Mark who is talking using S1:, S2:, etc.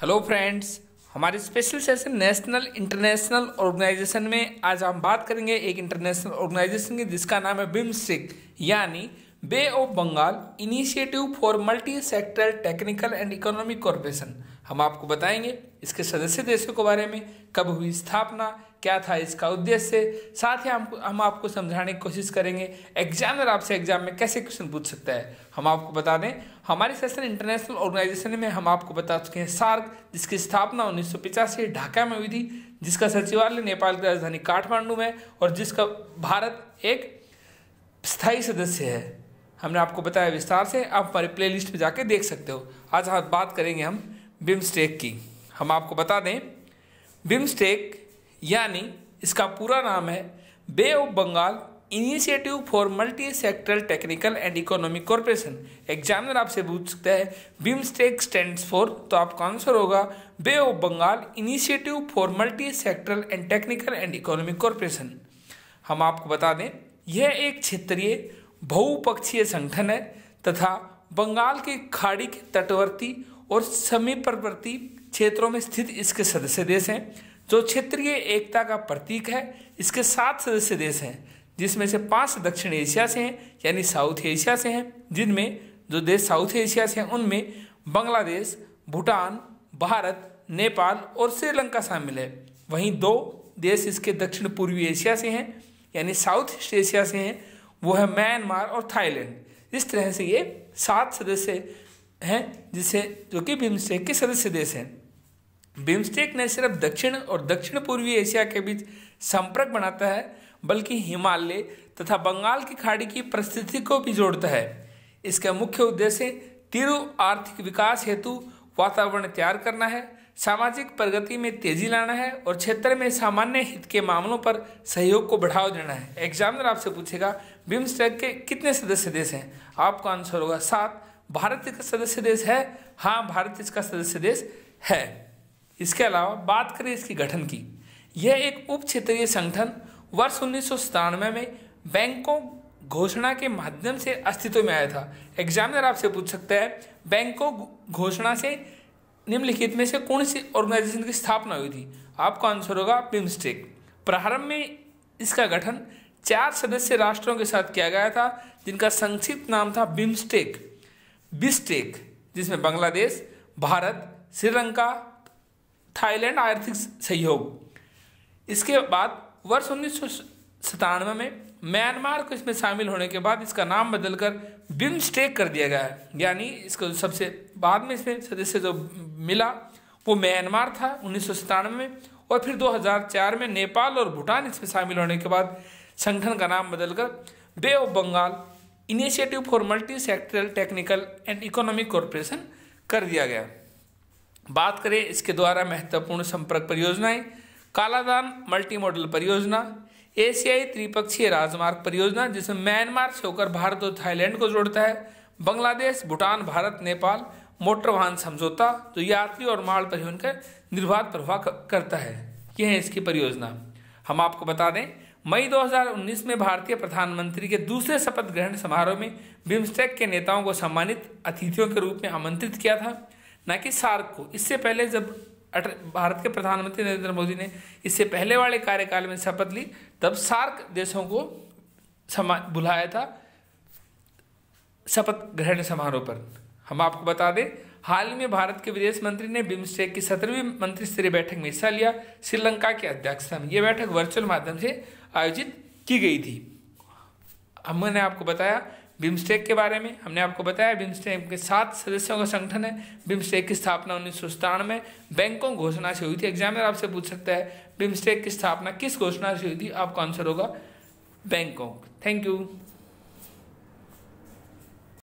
S1: hello friends हमारे special session national international organisation में आज हम बात करेंगे एक इंटरनेशनल ऑर्गेनाइजेशन की जिसका नाम है बिम्स्टिक यानी Bay of Bengal Initiative for Multi Sector Technical and Economic Corporation हम आपको बताएंगे इसके सदस्य देशों के बारे में कब हुई स्थापना क्या था इसका उद्देश्य साथ ही हम हम आपको समझाने की कोशिश करेंगे एग्जामिनर आपसे एग्जाम में कैसे क्वेश्चन पूछ सकता है हम आपको बता दें हमारे सेशन इंटरनेशनल ऑर्गेनाइजेशन में हम आपको बता चुके हैं सार्क जिसकी स्थापना उन्नीस सौ ढाका में हुई थी जिसका सचिवालय नेपाल की राजधानी काठमांडू में और जिसका भारत एक स्थायी सदस्य है हमने आपको बताया विस्तार से आप हमारे प्ले लिस्ट में जाके देख सकते हो आज हम बात करेंगे हम बिम्स्टेक की हम आपको बता दें बिम्स्टेक यानी इसका पूरा नाम है Bay of Bengal Initiative for Multi Sectoral Technical and Economic Corporation examiner आपसे पूछ सकता है बिम्स्टेक स्टैंड फॉर तो आपका आंसर होगा Bay of Bengal Initiative for Multi Sectoral and Technical and Economic Corporation हम आपको बता दें यह एक क्षेत्रीय बहुपक्षीय संगठन है तथा बंगाल की खाड़ी के तटवर्ती और समीपवर्ती क्षेत्रों में स्थित इसके सदस्य देश हैं जो क्षेत्रीय एकता का प्रतीक है इसके सात सदस्य देश हैं जिसमें से पांच दक्षिण एशिया से हैं यानी साउथ एशिया से हैं जिनमें जो देश साउथ एशिया से हैं उनमें बांग्लादेश भूटान भारत नेपाल और श्रीलंका शामिल है वहीं दो देश इसके दक्षिण पूर्वी एशिया से हैं यानी साउथ ईस्ट एशिया से हैं वो है म्यांमार और थाईलैंड इस तरह से ये सात सदस्य हैं जिसे जो कि बिम्स्टेक के सदस्य देश हैं बिम्स्टेक न सिर्फ दक्षिण और दक्षिण पूर्वी एशिया के बीच संपर्क बनाता है बल्कि हिमालय तथा बंगाल की खाड़ी की परिस्थिति को भी जोड़ता है इसका मुख्य उद्देश्य तीरु आर्थिक विकास हेतु वातावरण तैयार करना है सामाजिक प्रगति में तेजी लाना है और क्षेत्र में सामान्य हित के मामलों पर सहयोग को बढ़ावा देना है एग्जामिनर आपसे पूछेगा बिम्स्टेक के कितने सदस्य देश हैं आपका आंसर होगा सात भारत इसका सदस्य देश है हाँ भारत इसका सदस्य देश है इसके अलावा बात करें इसकी गठन की यह एक उप क्षेत्रीय संगठन वर्ष उन्नीस में बैंकों घोषणा के माध्यम से अस्तित्व में आया था एग्जामिनर आपसे पूछ सकता है बैंकों घोषणा से निम्नलिखित में से कौन सी ऑर्गेनाइजेशन की स्थापना हुई थी आपका आंसर होगा बिमस्टेक प्रारंभ में इसका गठन चार सदस्य राष्ट्रों के साथ किया गया था जिनका संक्षिप्त नाम था बिमस्टेक बिस्टेक जिसमें बांग्लादेश भारत श्रीलंका थाईलैंड आर्थिक सहयोग इसके बाद वर्ष उन्नीस सतानवे में म्यांमार को इसमें शामिल होने के बाद इसका नाम बदलकर बिम्स्टेक कर दिया गया है यानी इसको सबसे बाद में इसमें सदस्य जो मिला वो म्यांमार था उन्नीस में और फिर 2004 में नेपाल और भूटान इसमें शामिल होने के बाद संगठन का नाम बदलकर Bay of Bengal Initiative for Multi Sectoral Technical and Economic Corporation कर दिया गया बात करें इसके द्वारा महत्वपूर्ण संपर्क परियोजनाएं कालादान मल्टी मॉडल परियोजना एशियाई त्रिपक्षीय राजमार्ग परियोजना जिसमें म्यांमार से होकर भारत और थाईलैंड को जोड़ता है बांग्लादेश भूटान भारत नेपाल मोटर वाहन समझौता जो यात्री और माल परिवहन का निर्बाध प्रभाव करता है यह है इसकी परियोजना हम आपको बता दें मई 2019 में भारतीय प्रधानमंत्री के दूसरे शपथ ग्रहण समारोह में बिम्स्टेक के नेताओं को सम्मानित अतिथियों के रूप में आमंत्रित किया था न कि सार्क को इससे पहले जब भारत के प्रधानमंत्री नरेंद्र मोदी ने इससे पहले वाले कार्यकाल में शपथ ली तब सार्क देशों को बुलाया था शपथ ग्रहण समारोह पर हम आपको बता दें हाल में भारत के विदेश मंत्री ने बिम्स्टेक की सत्रहवीं मंत्रिस्तरीय बैठक में हिस्सा लिया श्रीलंका के अध्यक्षता में यह बैठक वर्चुअल माध्यम से आयोजित की गई थी हमने आपको बताया बिम्स्टेक के बारे में हमने आपको बताया बिम्स्टेक के सात सदस्यों का संगठन है बिम्स्टेक की स्थापना उन्नीस सौ में बैंकों घोषणा से हुई थी एग्जामिनर आपसे पूछ सकता है बिम्स्टेक की स्थापना किस घोषणा से हुई थी आपका आंसर होगा बैंकों थैंक यू